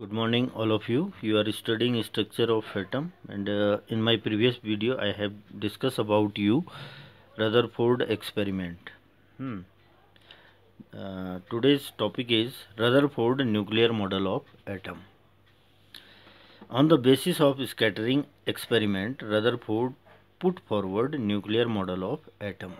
good morning all of you you are studying structure of atom and uh, in my previous video i have discussed about you rutherford experiment hmm. uh, today's topic is rutherford nuclear model of atom on the basis of scattering experiment rutherford put forward nuclear model of atom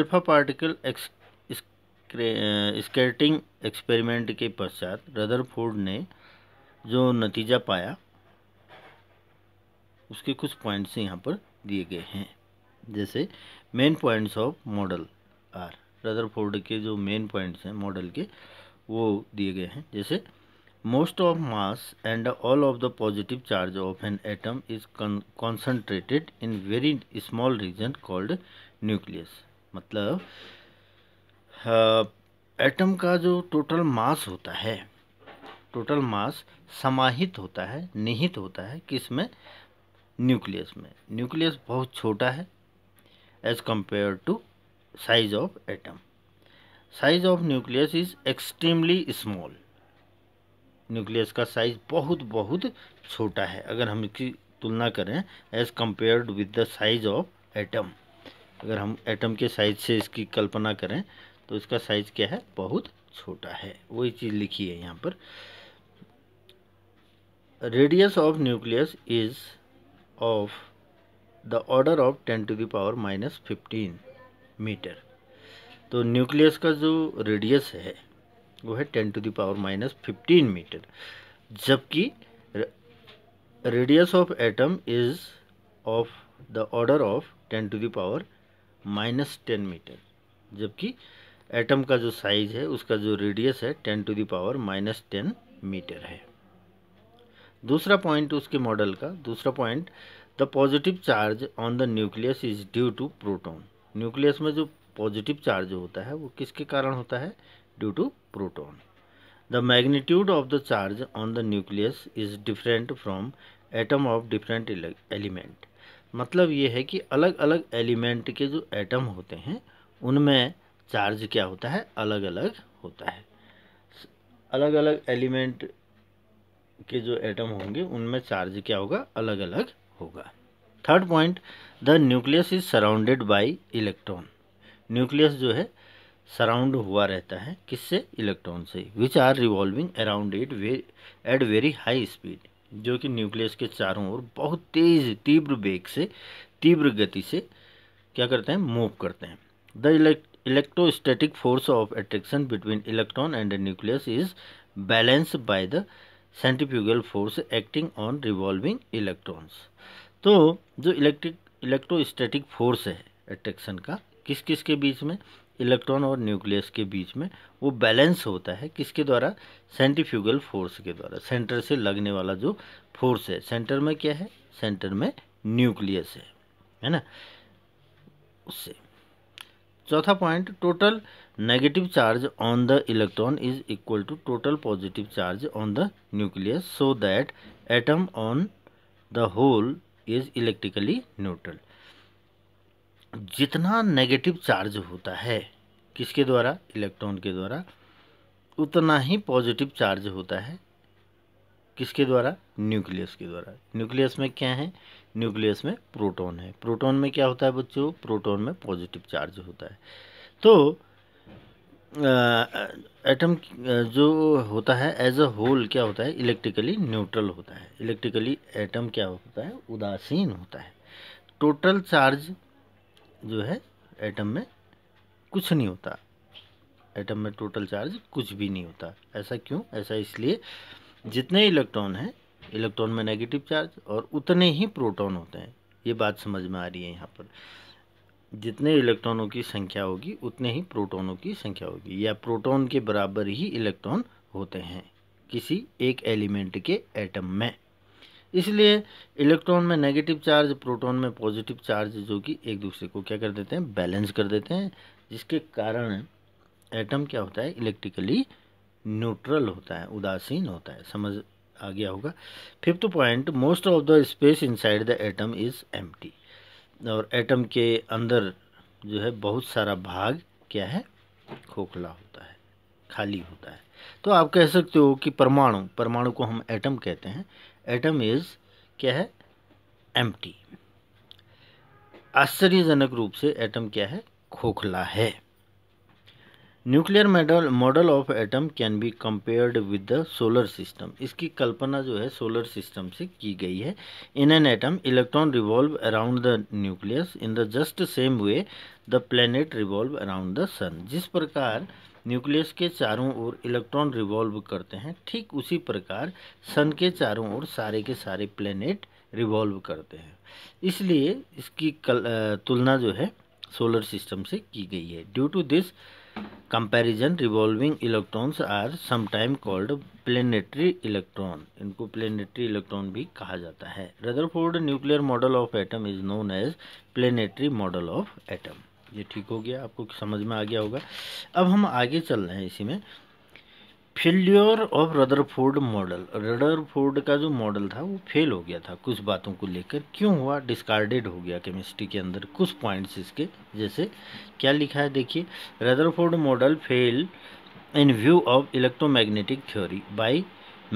alpha particle ex scattering experiment के पश्चात Rutherford ने जो नतीजा पाया उसके कुछ points यहाँ पर दिए गए हैं जैसे main points of model are Rutherford के जो मेन पॉइंट्स हैं मॉडल के वो दिए गए हैं जैसे most of mass and all of the positive charge of an atom is concentrated in very small region called nucleus मतलब एटम का जो टोटल मास होता है टोटल मास समाहित होता है निहित होता है किस में न्यूक्लियस में न्यूक्लियस बहुत छोटा है as compare to size of atom size of nucleus is extremely small nucleus का साइज बहुत बहुत छोटा है अगर हम इसकी तुलना करें as compare with the size of atom अगर हम एटम के साइज से इसकी कल्पना करें तो इसका साइज़ क्या है बहुत छोटा है वही चीज़ लिखी है यहाँ पर radius of nucleus is of the order of ten to the power minus fifteen metre तो न्यूक्लियस का जो रेडियस है वो है ten to the power minus fifteen metre जबकि radius of atom is of the order of ten to the power minus ten metre जबकि atom का जो साइज है उसका जो रेडियस है ten to the power minus ten metre है दूसरा पॉइंट उसके मॉडल का दूसरा point the positive charge on the nucleus is due to proton nucleus में जो पॉजिटिव चार्ज होता है वो किसके कारण होता है due to proton the magnitude of the charge on the nucleus is different from atom of different element मतलब ये है कि अलग अलग एलिमेंट के जो एटम होते हैं उनमें चार्ज क्या होता है अलग अलग होता है अलग अलग एलिमेंट के जो एटम होंगे उनमें चार्ज क्या होगा अलग अलग होगा third point the nucleus is surrounded by electron nucleus जो है सराउंड हुआ रहता है किससे इलेक्ट्रॉन से which are revolving around it at very high speed जो कि न्यूक्लियस के चारों ओर बहुत तेज तीव्र वेग से तीव्र गति से क्या करते हैं मूव करते हैं the elect electrostatic force of attraction between electron and nucleus nucleus is balanced by the centrifugal force acting on revolving electrons तो जो इलेक्ट्रिक इलेक्ट्रोस्टेटिक फोर्स है अट्रैक्शन का किस किस के बीच में इलेक्ट्रॉन और न्यूक्लियस के बीच में वो बैलेंस होता है किसके द्वारा सेंट्रीफ्यूगल फोर्स के द्वारा सेंटर से लगने वाला जो फोर्स है सेंटर में क्या है सेंटर में न्यूक्लियस है है ना उससे चौथा point total negative charge on the electron is equal to total positive charge on the nucleus so that atom on the whole is electrically neutral जितना नेगेटिव चार्ज होता है किसके द्वारा इलेक्ट्रॉन के द्वारा उतना ही पॉजिटिव चार्ज होता है किसके द्वारा न्यूक्लियस के द्वारा न्यूक्लियस में क्या है न्यूक्लियस में प्रोटॉन है प्रोटॉन में क्या होता है बच्चों प्रोटॉन में पॉजिटिव चार्ज होता है तो एटम जो होता है एज अ होल क्या होता है इलेक्ट्रिकली न्यूट्रल होता है इलेक्ट्रिकली एटम क्या होता है उदासीन होता है टोटल चार्ज जो है एटम में कुछ नहीं होता एटम में टोटल चार्ज कुछ भी नहीं होता ऐसा क्यों ऐसा इसलिए जितने इलेक्ट्रॉन हैं इलेक्ट्रॉन में नेगेटिव चार्ज और उतने ही प्रोटॉन होते हैं ये बात समझ में आ रही है यहाँ पर जितने इलेक्ट्रॉनों की संख्या होगी उतने ही प्रोटॉनों की संख्या होगी या प्रोटॉन के बराबर ही इलेक्ट्रॉन होते हैं किसी एक एलिमेंट के एटम में इसलिए इलेक्ट्रॉन में नेगेटिव चार्ज प्रोटॉन में पॉजिटिव चार्ज जो कि एक दूसरे को क्या कर देते हैं बैलेंस कर देते हैं जिसके कारण एटम क्या होता है इलेक्ट्रिकली न्यूट्रल होता है उदासीन होता है समझ आ गया होगा fifth point most of the space inside the atom is एम और एटम के अंदर जो है बहुत सारा भाग क्या है खोखला होता है खाली होता है तो आप कह सकते हो कि परमाणु परमाणु को हम एटम कहते हैं एटम इज़ क्या है एम आश्चर्यजनक रूप से एटम क्या है खोखला है nuclear medal model of atom can be compared with the solar system इसकी कल्पना जो है सोलर सिस्टम से की गई है in an atom electron revolve around the nucleus in the just same way the planet revolve around the sun जिस प्रकार न्यूक्लियस के चारों ओर इलेक्ट्रॉन रिवॉल्व करते हैं ठीक उसी प्रकार सन के चारों ओर सारे के सारे प्लेनेट रिवॉल्व करते हैं इसलिए इसकी कल, तुलना जो है सोलर सिस्टम से की गई है due to this comparison revolving electrons are sometime called planetary electron इनको प्लेनेटरी इलेक्ट्रॉन भी कहा जाता है Rutherford nuclear model of atom is known as planetary model of atom ये ठीक हो गया आपको समझ में आ गया होगा अब हम आगे चल रहे हैं इसी में failure of Rutherford model Rutherford का जो मॉडल था वो फेल हो गया था कुछ बातों को लेकर क्यों हुआ डिस्कार्डेड हो गया केमिस्ट्री के अंदर कुछ पॉइंट्स इसके जैसे क्या लिखा है देखिए Rutherford model fail in view of electromagnetic theory by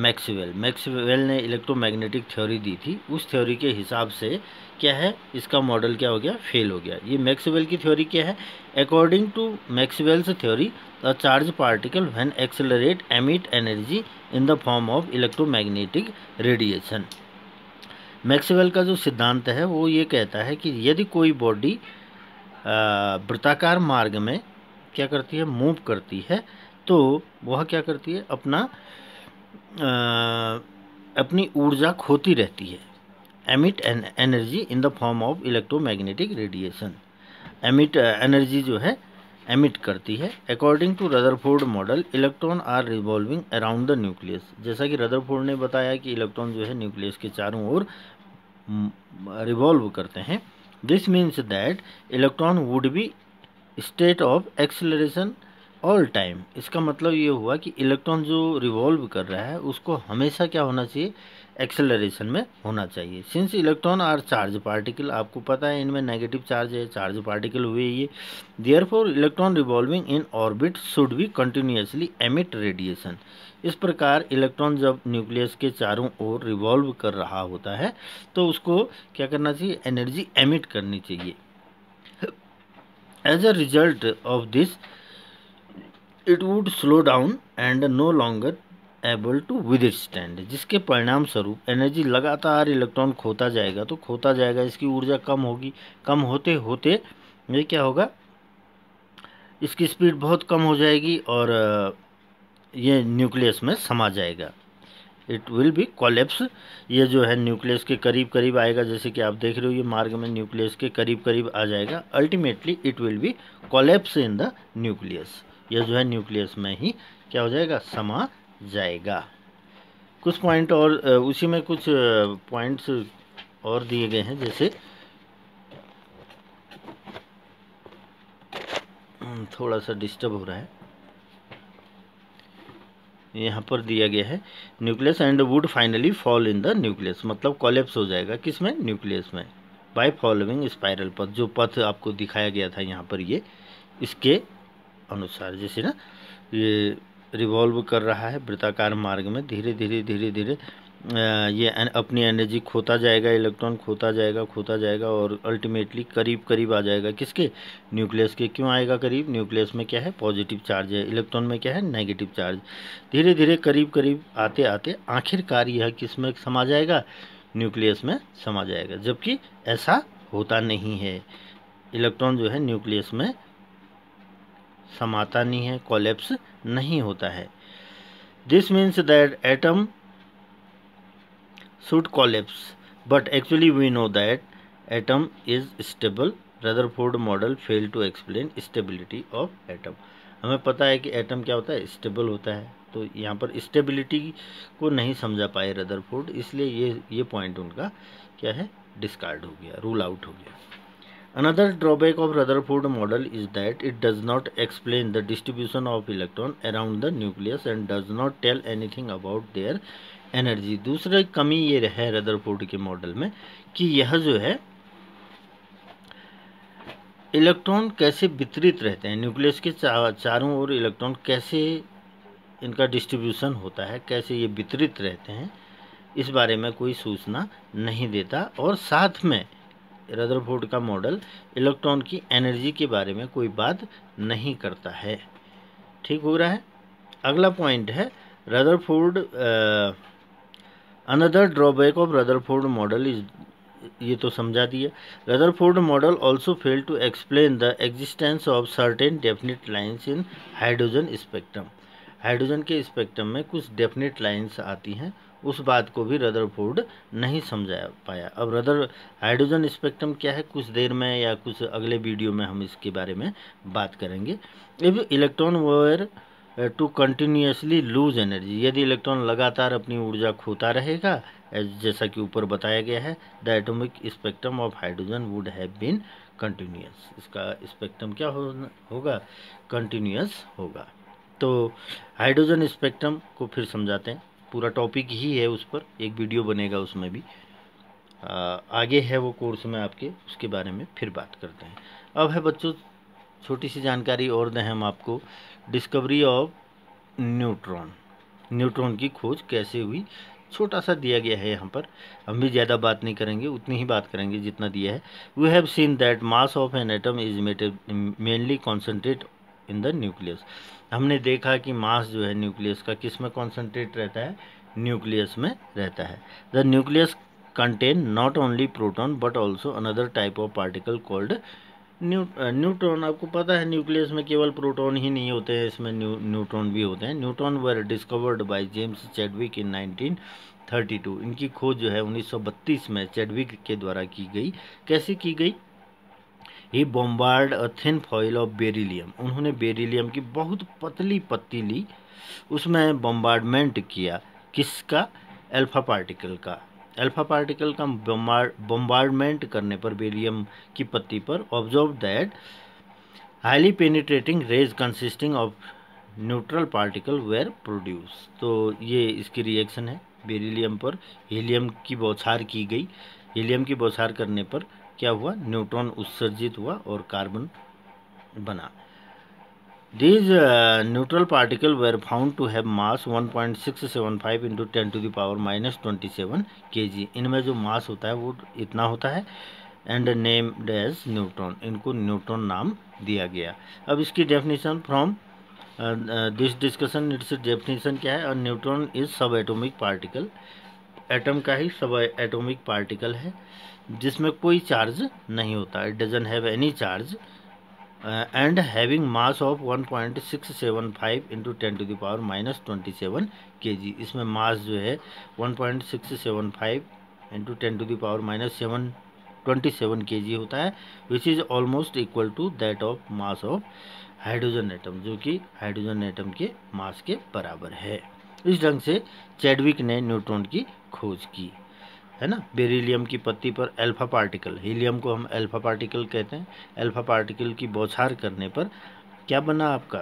Maxwell Maxwell ने इलेक्ट्रोमैग्नेटिक थ्योरी दी थी उस थ्योरी के हिसाब से क्या है इसका मॉडल क्या हो गया फेल हो गया ये मैक्सवेल की थ्योरी क्या है according to Maxwell's theory charge particle particle when emit energy in the form of of electromagnetic radiation Maxwell का जो सिद्धांत है वो ये कहता है कि यदि कोई बॉडी वृत्ताकार मार्ग में क्या करती है मूव करती है तो वह क्या करती है अपना आ, अपनी ऊर्जा खोती रहती है emit an energy in the form of electromagnetic radiation emit energy जो है एमिट करती है according to Rutherford model electron are revolving around the nucleus जैसा कि रदरफोर्ड ने बताया कि इलेक्ट्रॉन जो है न्यूक्लियस के चारों ओर रिवॉल्व करते हैं this means that electron would be state of acceleration all time इसका मतलब ये हुआ कि इलेक्ट्रॉन जो रिवॉल्व कर रहा है उसको हमेशा क्या होना चाहिए एक्सेलरेशन में होना चाहिए since electron are charge particle आपको पता है इनमें नेगेटिव चार्ज है चार्ज पार्टिकल हुए ये therefore electron revolving in orbit should be continuously emit radiation इस प्रकार इलेक्ट्रॉन जब न्यूक्लियस के चारों ओर रिवॉल्व कर रहा होता है तो उसको क्या करना चाहिए एनर्जी एमिट करनी चाहिए as a result of this it would slow down and no longer able to withstand जिसके परिणाम स्वरूप एनर्जी लगातार इलेक्ट्रॉन खोता जाएगा तो खोता जाएगा इसकी ऊर्जा कम होगी कम होते होते ये क्या होगा इसकी स्पीड बहुत कम हो जाएगी और ये न्यूक्लियस में समा जाएगा इट विल बी कॉलेप्स ये जो है न्यूक्लियस के करीब करीब आएगा जैसे कि आप देख रहे हो ये मार्ग में न्यूक्लियस के करीब करीब आ जाएगा ultimately it will be collapse in the nucleus यह जो है न्यूक्लियस में ही क्या हो जाएगा समा जाएगा कुछ पॉइंट और उसी में कुछ पॉइंट्स और दिए गए हैं जैसे थोड़ा सा डिस्टर्ब हो रहा है यहाँ पर दिया गया है nucleus and would finally fall in the nucleus मतलब कॉलेप्स हो जाएगा किस में न्यूक्लियस में बाय फॉलोइंग स्पाइरल पथ जो पथ आपको दिखाया गया था यहाँ पर ये इसके अनुसार जैसे ना ये रिवॉल्व कर रहा है वृत्ताकार मार्ग में धीरे धीरे धीरे धीरे ये अपनी एनर्जी खोता जाएगा इलेक्ट्रॉन खोता जाएगा खोता जाएगा और अल्टीमेटली करीब करीब आ जाएगा किसके न्यूक्लियस के क्यों आएगा करीब न्यूक्लियस में क्या है पॉजिटिव चार्ज है इलेक्ट्रॉन में क्या है नेगेटिव चार्ज धीरे धीरे करीब करीब आते आते आखिरकार यह किस में समा जाएगा न्यूक्लियस में समा जाएगा जबकि ऐसा होता नहीं है इलेक्ट्रॉन जो है न्यूक्लियस में समाता नहीं है कोलेप्स नहीं होता है this means that atom should but actually we know that atom is stable rather Rutherford model fail to explain stability of atom हमें पता है कि एटम क्या होता है स्टेबल होता है तो यहाँ पर स्टेबिलिटी को नहीं समझा पाए रदरफोर्ड इसलिए ये ये पॉइंट उनका क्या है डिस्कार्ड हो गया रूल आउट हो गया Another drawback of Rutherford model is that it does not explain the distribution of electron around the nucleus and does not tell anything about their energy. दूसरा कमी ये है Rutherford के model में कि यह जो है इलेक्ट्रॉन कैसे वितरित रहते हैं न्यूक्लियस के चारों ओर इलेक्ट्रॉन कैसे इनका डिस्ट्रीब्यूशन होता है कैसे ये वितरित रहते हैं इस बारे में कोई सूचना नहीं देता और साथ में रदरफोर्ड का मॉडल इलेक्ट्रॉन की एनर्जी के बारे में कोई बात नहीं करता है ठीक हो रहा है अगला पॉइंट है Rutherford another drawback of Rutherford model is ये तो समझा दिया Rutherford model also fail to explain the existence of certain definite lines in hydrogen spectrum hydrogen के स्पेक्ट्रम में कुछ डेफिनेट लाइंस आती हैं उस बात को भी रदर फोर्ड नहीं समझा पाया अब रदर हाइड्रोजन स्पेक्ट्रम क्या है कुछ देर में या कुछ अगले वीडियो में हम इसके बारे में बात करेंगे if electron were to continuously lose energy यदि इलेक्ट्रॉन लगातार अपनी ऊर्जा खोता रहेगा जैसा कि ऊपर बताया गया है the atomic spectrum of hydrogen would have been continuous इसका स्पेक्ट्रम क्या हो, होगा कंटिन्यूस होगा तो हाइड्रोजन स्पेक्ट्रम को फिर समझाते हैं पूरा टॉपिक ही है उस पर एक वीडियो बनेगा उसमें भी आगे है वो कोर्स में आपके उसके बारे में फिर बात करते हैं अब है बच्चों छोटी सी जानकारी और दें हम आपको डिस्कवरी ऑफ न्यूट्रॉन न्यूट्रॉन की खोज कैसे हुई छोटा सा दिया गया है यहाँ पर हम भी ज़्यादा बात नहीं करेंगे उतनी ही बात करेंगे जितना दिया है we have seen that mass of an atom is mated mainly concentrate in the nucleus हमने देखा कि मास जो है न्यूक्लियस का किस में कॉन्सेंट्रेट रहता है न्यूक्लियस में रहता है the nucleus contain not only proton but also another type of particle called new neutron आपको पता है न्यूक्लियस में केवल प्रोटॉन ही नहीं होते हैं इसमें न्यू न्यूट्रॉन भी होते हैं neutron were discovered by James Chadwick in 1932 इनकी खोज जो है 1932 में चैडविक के द्वारा की गई कैसे की गई he bombard a thin foil of beryllium उन्होंने बेरिलियम की बहुत पतली पत्ती ली उसमें बॉम्बार्डमेंट किया किसका अल्फा पार्टिकल का अल्फा पार्टिकल का बॉम्बार्डमेंट करने पर बेरियम की पत्ती पर observe that highly penetrating rays consisting of neutral particle were produced तो ये इसकी रिएक्शन है बेरिलियम पर हीलियम की बौछार की गई हीलियम की बौछार करने पर क्या हुआ न्यूट्रॉन उत्सर्जित हुआ और कार्बन बना these neutral particle found to have mass 1.675 point six seven five into ten to the power minus twenty seven K G इनमें जो मास होता है वो इतना होता है एंड नेम डेज न्यूट्रॉन इनको न्यूट्रॉन नाम दिया गया अब इसकी definition from this discussion its definition क्या है neutron is subatomic particle atom का ही सब एटॉमिक पार्टिकल है जिसमें कोई चार्ज नहीं होता it doesn't have any charge and having mass of 1.675 point six seven five into ten to the power minus twenty seven K G इसमें mass जो है 1.675 point six seven five into ten to the power minus seven twenty seven K G होता है which is almost equal to that of mass of hydrogen atom जो कि hydrogen atom के मास के बराबर है इस ढंग से चैडविक ने न्यूट्रॉन की खोज की है ना बेरिलियम की पत्ती पर अल्फा पार्टिकल हीलियम को हम अल्फा पार्टिकल कहते हैं अल्फा पार्टिकल की बौछार करने पर क्या बना आपका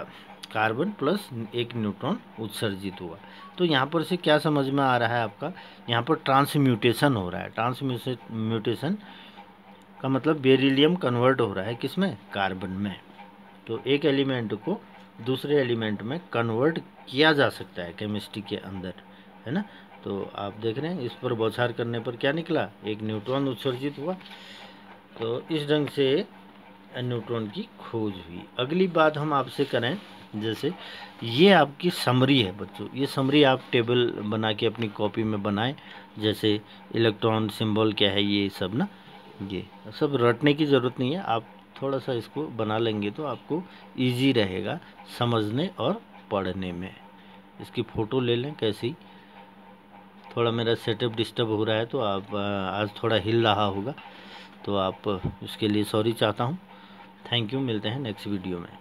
कार्बन प्लस एक न्यूट्रॉन उत्सर्जित हुआ तो यहाँ पर से क्या समझ में आ रहा है आपका यहाँ पर ट्रांसम्यूटेशन हो रहा है ट्रांसम्यूटेशन का मतलब बेरिलियम कन्वर्ट हो रहा है किस में कार्बन में तो एक एलिमेंट को दूसरे एलिमेंट में कन्वर्ट किया जा सकता है केमिस्ट्री के अंदर है ना तो आप देख रहे हैं इस पर बौछार करने पर क्या निकला एक न्यूट्रॉन उत्सर्जित हुआ तो इस ढंग से न्यूट्रॉन की खोज हुई अगली बात हम आपसे करें जैसे ये आपकी समरी है बच्चों ये समरी आप टेबल बना के अपनी कॉपी में बनाएं जैसे इलेक्ट्रॉन सिंबल क्या है ये सब ना ये सब रटने की ज़रूरत नहीं है आप थोड़ा सा इसको बना लेंगे तो आपको इजी रहेगा समझने और पढ़ने में इसकी फ़ोटो ले लें कैसी थोड़ा मेरा सेटअप डिस्टर्ब हो रहा है तो आप आज थोड़ा हिल रहा होगा तो आप इसके लिए सॉरी चाहता हूँ थैंक यू मिलते हैं नेक्स्ट वीडियो में